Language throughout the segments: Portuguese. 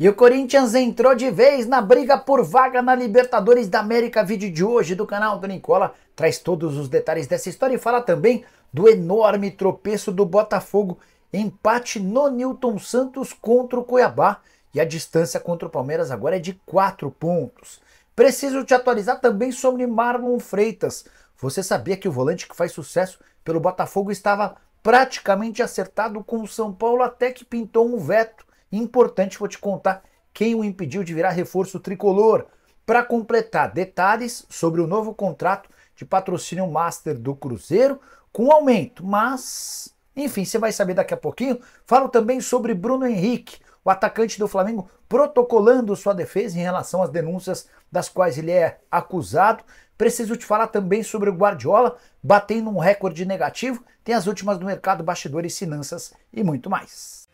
E o Corinthians entrou de vez na briga por vaga na Libertadores da América. Vídeo de hoje do canal do Nicola traz todos os detalhes dessa história e fala também do enorme tropeço do Botafogo. Empate no Newton Santos contra o Cuiabá e a distância contra o Palmeiras agora é de 4 pontos. Preciso te atualizar também sobre Marlon Freitas. Você sabia que o volante que faz sucesso pelo Botafogo estava praticamente acertado com o São Paulo até que pintou um veto Importante, vou te contar quem o impediu de virar reforço tricolor. Para completar detalhes sobre o novo contrato de patrocínio Master do Cruzeiro, com aumento, mas enfim, você vai saber daqui a pouquinho. Falo também sobre Bruno Henrique, o atacante do Flamengo, protocolando sua defesa em relação às denúncias das quais ele é acusado. Preciso te falar também sobre o Guardiola, batendo um recorde negativo. Tem as últimas do mercado, bastidores, finanças e muito mais.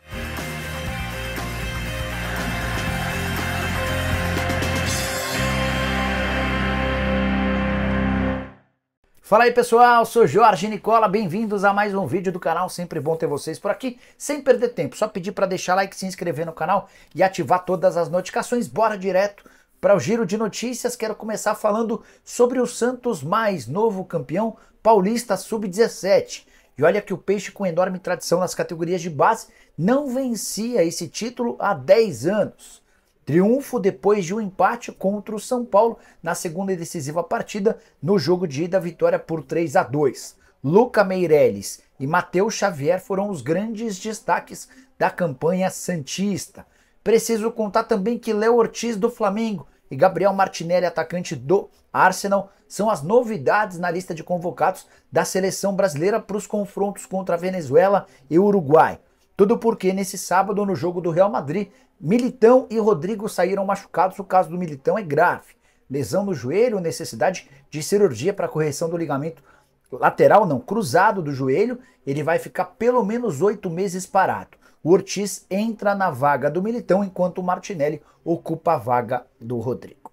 Fala aí pessoal, sou Jorge Nicola, bem-vindos a mais um vídeo do canal, sempre bom ter vocês por aqui, sem perder tempo, só pedir para deixar like, se inscrever no canal e ativar todas as notificações, bora direto para o giro de notícias, quero começar falando sobre o Santos mais, novo campeão paulista sub-17. E olha que o Peixe, com enorme tradição nas categorias de base, não vencia esse título há 10 anos. Triunfo depois de um empate contra o São Paulo na segunda e decisiva partida no jogo de ida, vitória por 3 a 2. Luca Meirelles e Matheus Xavier foram os grandes destaques da campanha santista. Preciso contar também que Léo Ortiz do Flamengo e Gabriel Martinelli, atacante do Arsenal, são as novidades na lista de convocados da seleção brasileira para os confrontos contra a Venezuela e Uruguai. Tudo porque nesse sábado, no jogo do Real Madrid, Militão e Rodrigo saíram machucados. O caso do Militão é grave. Lesão no joelho, necessidade de cirurgia para correção do ligamento lateral, não, cruzado do joelho. Ele vai ficar pelo menos oito meses parado. O Ortiz entra na vaga do Militão, enquanto o Martinelli ocupa a vaga do Rodrigo.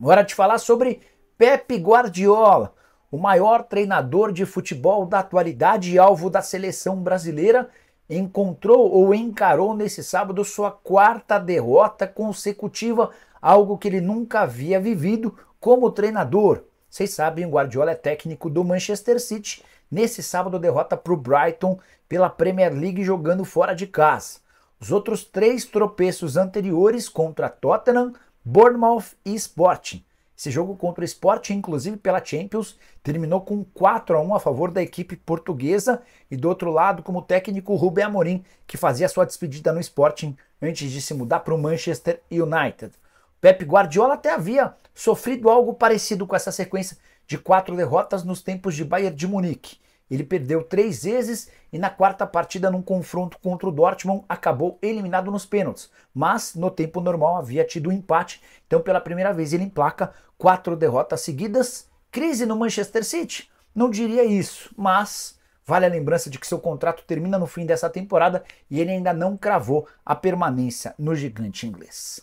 Hora de falar sobre Pepe Guardiola, o maior treinador de futebol da atualidade e alvo da seleção brasileira encontrou ou encarou nesse sábado sua quarta derrota consecutiva, algo que ele nunca havia vivido como treinador. Vocês sabem, o Guardiola é técnico do Manchester City. Nesse sábado, derrota para o Brighton pela Premier League jogando fora de casa. Os outros três tropeços anteriores contra Tottenham, Bournemouth e Sporting. Esse jogo contra o esporte, inclusive pela Champions, terminou com 4 a 1 a favor da equipe portuguesa e do outro lado como técnico Rubem Amorim, que fazia sua despedida no Sporting antes de se mudar para o Manchester United. Pep Guardiola até havia sofrido algo parecido com essa sequência de quatro derrotas nos tempos de Bayern de Munique. Ele perdeu três vezes e na quarta partida, num confronto contra o Dortmund, acabou eliminado nos pênaltis. Mas no tempo normal havia tido um empate, então pela primeira vez ele emplaca quatro derrotas seguidas. Crise no Manchester City? Não diria isso, mas vale a lembrança de que seu contrato termina no fim dessa temporada e ele ainda não cravou a permanência no gigante inglês.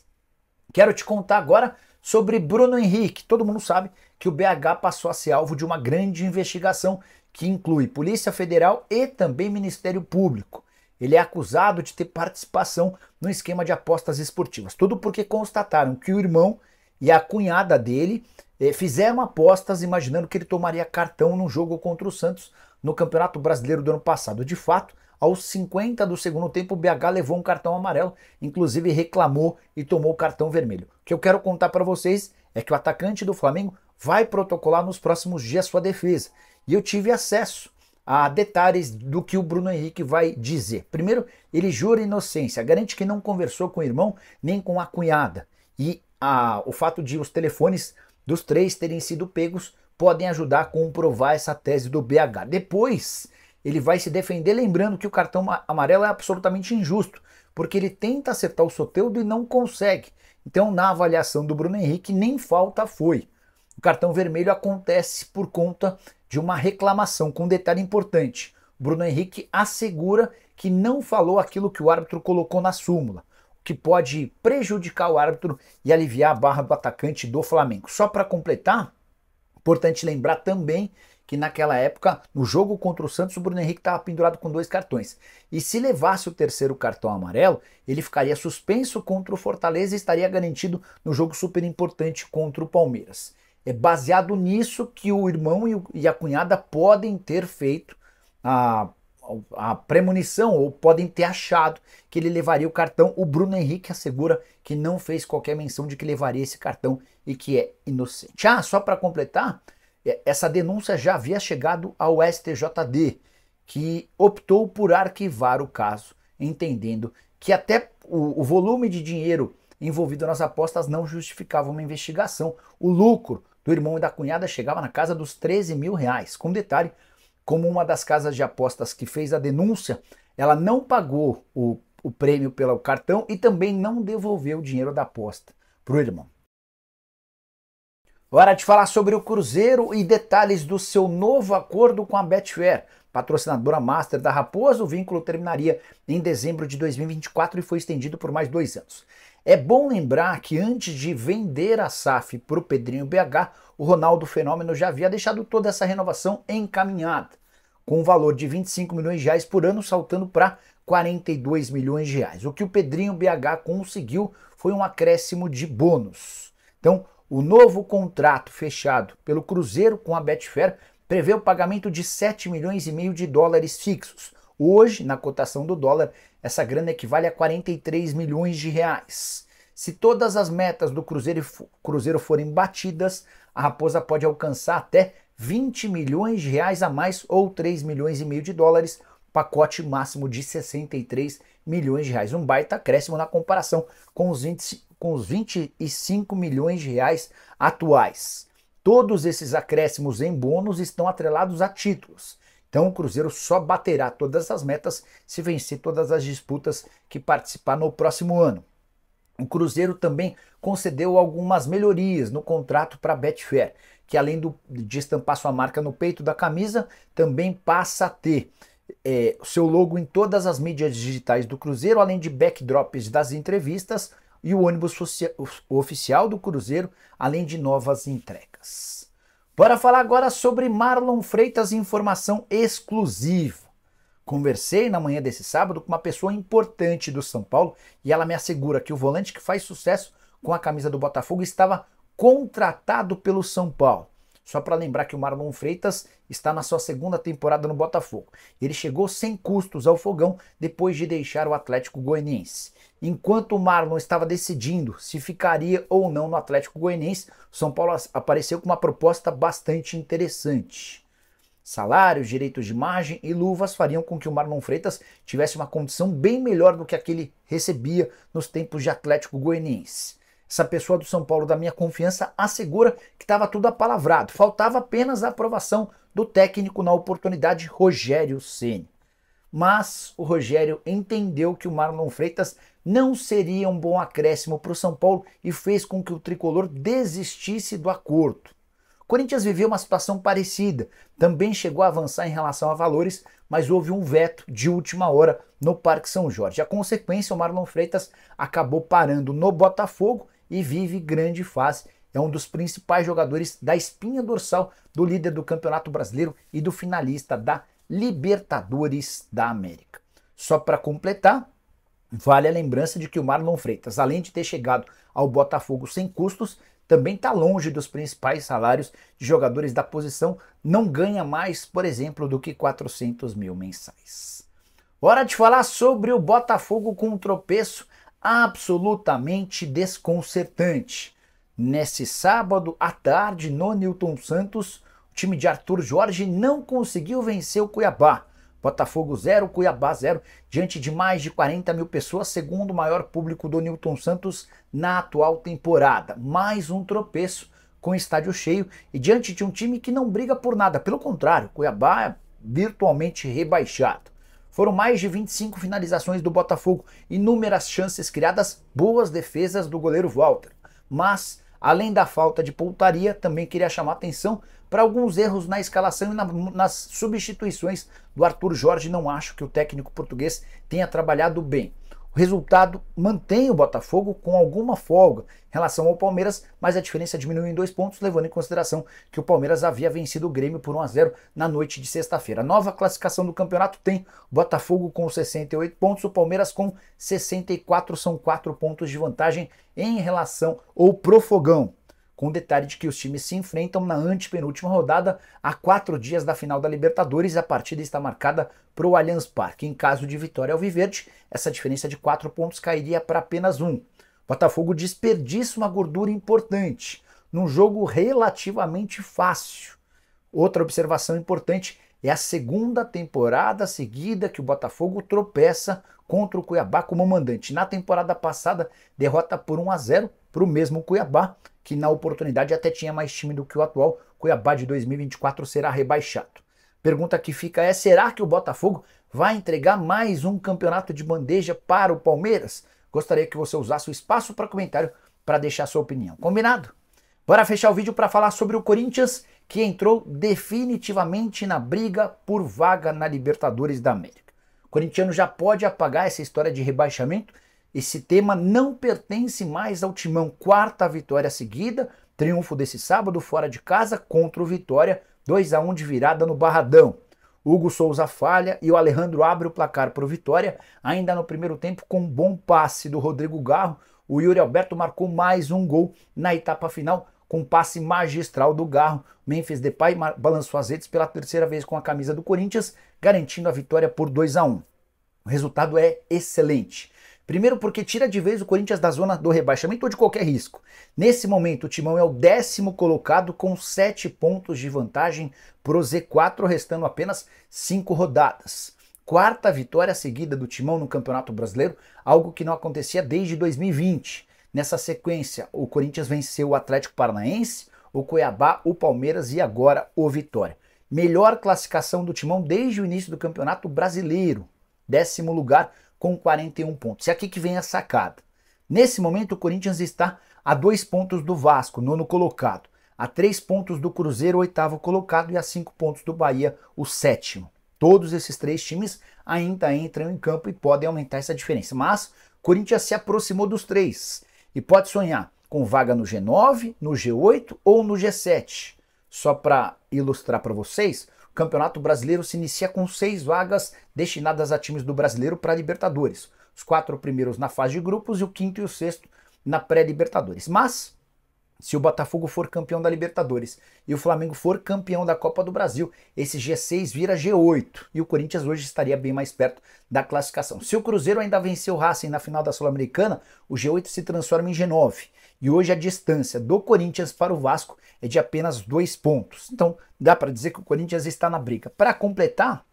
Quero te contar agora sobre Bruno Henrique. Todo mundo sabe que o BH passou a ser alvo de uma grande investigação que inclui Polícia Federal e também Ministério Público. Ele é acusado de ter participação no esquema de apostas esportivas. Tudo porque constataram que o irmão e a cunhada dele eh, fizeram apostas imaginando que ele tomaria cartão num jogo contra o Santos no Campeonato Brasileiro do ano passado. De fato, aos 50 do segundo tempo, o BH levou um cartão amarelo, inclusive reclamou e tomou o cartão vermelho. O que eu quero contar para vocês é que o atacante do Flamengo vai protocolar nos próximos dias sua defesa e eu tive acesso a detalhes do que o Bruno Henrique vai dizer. Primeiro, ele jura inocência, garante que não conversou com o irmão nem com a cunhada. E a, o fato de os telefones dos três terem sido pegos podem ajudar a comprovar essa tese do BH. Depois, ele vai se defender lembrando que o cartão amarelo é absolutamente injusto, porque ele tenta acertar o Soteudo e não consegue. Então, na avaliação do Bruno Henrique, nem falta foi. O cartão vermelho acontece por conta de uma reclamação, com um detalhe importante. Bruno Henrique assegura que não falou aquilo que o árbitro colocou na súmula, o que pode prejudicar o árbitro e aliviar a barra do atacante do Flamengo. Só para completar, importante lembrar também que naquela época, no jogo contra o Santos, o Bruno Henrique estava pendurado com dois cartões. E se levasse o terceiro cartão amarelo, ele ficaria suspenso contra o Fortaleza e estaria garantido no jogo super importante contra o Palmeiras é baseado nisso que o irmão e, o, e a cunhada podem ter feito a, a premonição ou podem ter achado que ele levaria o cartão. O Bruno Henrique assegura que não fez qualquer menção de que levaria esse cartão e que é inocente. Ah, só para completar, é, essa denúncia já havia chegado ao STJD, que optou por arquivar o caso, entendendo que até o, o volume de dinheiro envolvido nas apostas não justificava uma investigação. O lucro do irmão e da cunhada chegava na casa dos 13 mil reais. Com detalhe, como uma das casas de apostas que fez a denúncia, ela não pagou o, o prêmio pelo cartão e também não devolveu o dinheiro da aposta para o irmão. Hora de falar sobre o Cruzeiro e detalhes do seu novo acordo com a Betfair patrocinadora master da Raposa, o vínculo terminaria em dezembro de 2024 e foi estendido por mais dois anos. É bom lembrar que antes de vender a SAF para o Pedrinho BH, o Ronaldo Fenômeno já havia deixado toda essa renovação encaminhada, com um valor de 25 milhões de reais por ano, saltando para 42 milhões de reais. O que o Pedrinho BH conseguiu foi um acréscimo de bônus. Então, o novo contrato fechado pelo Cruzeiro com a Betfair prevê o pagamento de 7 milhões e meio de dólares fixos. Hoje, na cotação do dólar, essa grana equivale a 43 milhões de reais. Se todas as metas do cruzeiro, cruzeiro forem batidas, a Raposa pode alcançar até 20 milhões de reais a mais ou 3 milhões e meio de dólares, pacote máximo de 63 milhões de reais. Um baita acréscimo na comparação com os, 20, com os 25 milhões de reais atuais. Todos esses acréscimos em bônus estão atrelados a títulos. Então o Cruzeiro só baterá todas as metas se vencer todas as disputas que participar no próximo ano. O Cruzeiro também concedeu algumas melhorias no contrato para a Betfair, que além do, de estampar sua marca no peito da camisa, também passa a ter é, seu logo em todas as mídias digitais do Cruzeiro, além de backdrops das entrevistas, e o ônibus oficial do Cruzeiro, além de novas entregas. Bora falar agora sobre Marlon Freitas, informação exclusiva. Conversei na manhã desse sábado com uma pessoa importante do São Paulo e ela me assegura que o volante que faz sucesso com a camisa do Botafogo estava contratado pelo São Paulo. Só para lembrar que o Marlon Freitas está na sua segunda temporada no Botafogo. Ele chegou sem custos ao fogão depois de deixar o Atlético Goianiense. Enquanto o Marlon estava decidindo se ficaria ou não no Atlético Goianiense, o São Paulo apareceu com uma proposta bastante interessante. Salários, direitos de margem e luvas fariam com que o Marlon Freitas tivesse uma condição bem melhor do que a que ele recebia nos tempos de Atlético Goianiense. Essa pessoa do São Paulo da minha confiança assegura que estava tudo apalavrado, faltava apenas a aprovação do técnico na oportunidade Rogério Ceni. Mas o Rogério entendeu que o Marlon Freitas não seria um bom acréscimo para o São Paulo e fez com que o tricolor desistisse do acordo. O Corinthians viveu uma situação parecida, também chegou a avançar em relação a valores, mas houve um veto de última hora no Parque São Jorge. A consequência, o Marlon Freitas acabou parando no Botafogo e vive grande fase. É um dos principais jogadores da espinha dorsal do líder do Campeonato Brasileiro e do finalista da Libertadores da América. Só para completar, Vale a lembrança de que o Marlon Freitas, além de ter chegado ao Botafogo sem custos, também está longe dos principais salários de jogadores da posição, não ganha mais, por exemplo, do que 400 mil mensais. Hora de falar sobre o Botafogo com um tropeço absolutamente desconcertante. Nesse sábado à tarde, no Newton Santos, o time de Arthur Jorge não conseguiu vencer o Cuiabá. Botafogo 0, Cuiabá 0, diante de mais de 40 mil pessoas, segundo o maior público do Newton Santos na atual temporada. Mais um tropeço com estádio cheio e diante de um time que não briga por nada, pelo contrário, Cuiabá é virtualmente rebaixado. Foram mais de 25 finalizações do Botafogo, inúmeras chances criadas, boas defesas do goleiro Walter, mas Além da falta de pontaria, também queria chamar atenção para alguns erros na escalação e na, nas substituições do Arthur Jorge. Não acho que o técnico português tenha trabalhado bem. O resultado mantém o Botafogo com alguma folga em relação ao Palmeiras, mas a diferença diminuiu em dois pontos, levando em consideração que o Palmeiras havia vencido o Grêmio por 1 a 0 na noite de sexta-feira. A nova classificação do campeonato tem Botafogo com 68 pontos, o Palmeiras com 64, são quatro pontos de vantagem em relação ao Profogão com o detalhe de que os times se enfrentam na antepenúltima rodada a quatro dias da final da Libertadores. A partida está marcada para o Allianz Parque. Em caso de vitória ao Viverde, essa diferença de quatro pontos cairia para apenas um. Botafogo desperdiça uma gordura importante num jogo relativamente fácil. Outra observação importante é a segunda temporada seguida que o Botafogo tropeça contra o Cuiabá como mandante. Na temporada passada, derrota por 1 a 0 para o mesmo Cuiabá que na oportunidade até tinha mais time do que o atual, Cuiabá de 2024 será rebaixado. Pergunta que fica é: será que o Botafogo vai entregar mais um campeonato de bandeja para o Palmeiras? Gostaria que você usasse o espaço para comentário para deixar sua opinião. Combinado? Bora fechar o vídeo para falar sobre o Corinthians, que entrou definitivamente na briga por vaga na Libertadores da América. O corintiano já pode apagar essa história de rebaixamento esse tema não pertence mais ao Timão. Quarta vitória seguida, triunfo desse sábado fora de casa contra o Vitória, 2 a 1 de virada no Barradão. Hugo Souza falha e o Alejandro abre o placar para o Vitória, ainda no primeiro tempo com um bom passe do Rodrigo Garro. O Yuri Alberto marcou mais um gol na etapa final com um passe magistral do Garro. Memphis Depay balançou as redes pela terceira vez com a camisa do Corinthians, garantindo a vitória por 2 a 1. O resultado é excelente. Primeiro, porque tira de vez o Corinthians da zona do rebaixamento ou de qualquer risco. Nesse momento, o Timão é o décimo colocado com sete pontos de vantagem pro Z4, restando apenas cinco rodadas. Quarta vitória seguida do Timão no Campeonato Brasileiro, algo que não acontecia desde 2020. Nessa sequência, o Corinthians venceu o Atlético Paranaense, o Cuiabá, o Palmeiras e agora o Vitória. Melhor classificação do Timão desde o início do Campeonato Brasileiro. Décimo lugar com 41 pontos. E aqui que vem a sacada. Nesse momento, o Corinthians está a dois pontos do Vasco, nono colocado, a três pontos do Cruzeiro, oitavo colocado, e a cinco pontos do Bahia, o sétimo. Todos esses três times ainda entram em campo e podem aumentar essa diferença. Mas Corinthians se aproximou dos três e pode sonhar com vaga no G9, no G8 ou no G7. Só para ilustrar para vocês, Campeonato Brasileiro se inicia com seis vagas destinadas a times do Brasileiro para Libertadores. Os quatro primeiros na fase de grupos e o quinto e o sexto na pré-Libertadores. Mas, se o Botafogo for campeão da Libertadores e o Flamengo for campeão da Copa do Brasil, esse G6 vira G8 e o Corinthians hoje estaria bem mais perto da classificação. Se o Cruzeiro ainda venceu o Racing na final da Sul-Americana, o G8 se transforma em G9. E hoje a distância do Corinthians para o Vasco é de apenas dois pontos. Então dá para dizer que o Corinthians está na briga. Para completar,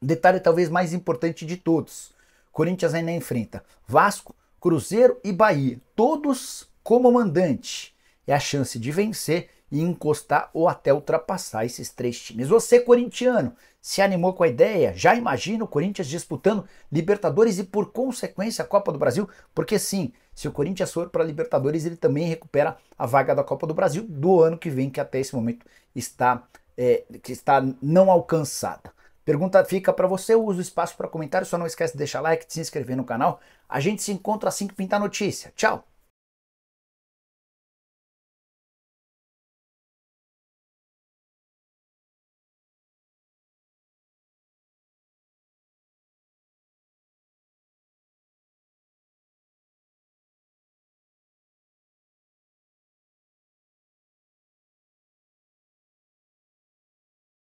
detalhe talvez mais importante de todos: Corinthians ainda enfrenta Vasco, Cruzeiro e Bahia, todos como mandante. É a chance de vencer e encostar ou até ultrapassar esses três times. Você, corintiano, se animou com a ideia? Já imagina o Corinthians disputando Libertadores e, por consequência, a Copa do Brasil? Porque sim, se o Corinthians for para a Libertadores, ele também recupera a vaga da Copa do Brasil do ano que vem, que até esse momento está, é, que está não alcançada. Pergunta fica para você, usa o espaço para comentário, só não esquece de deixar like, de se inscrever no canal. A gente se encontra assim que pintar notícia. Tchau!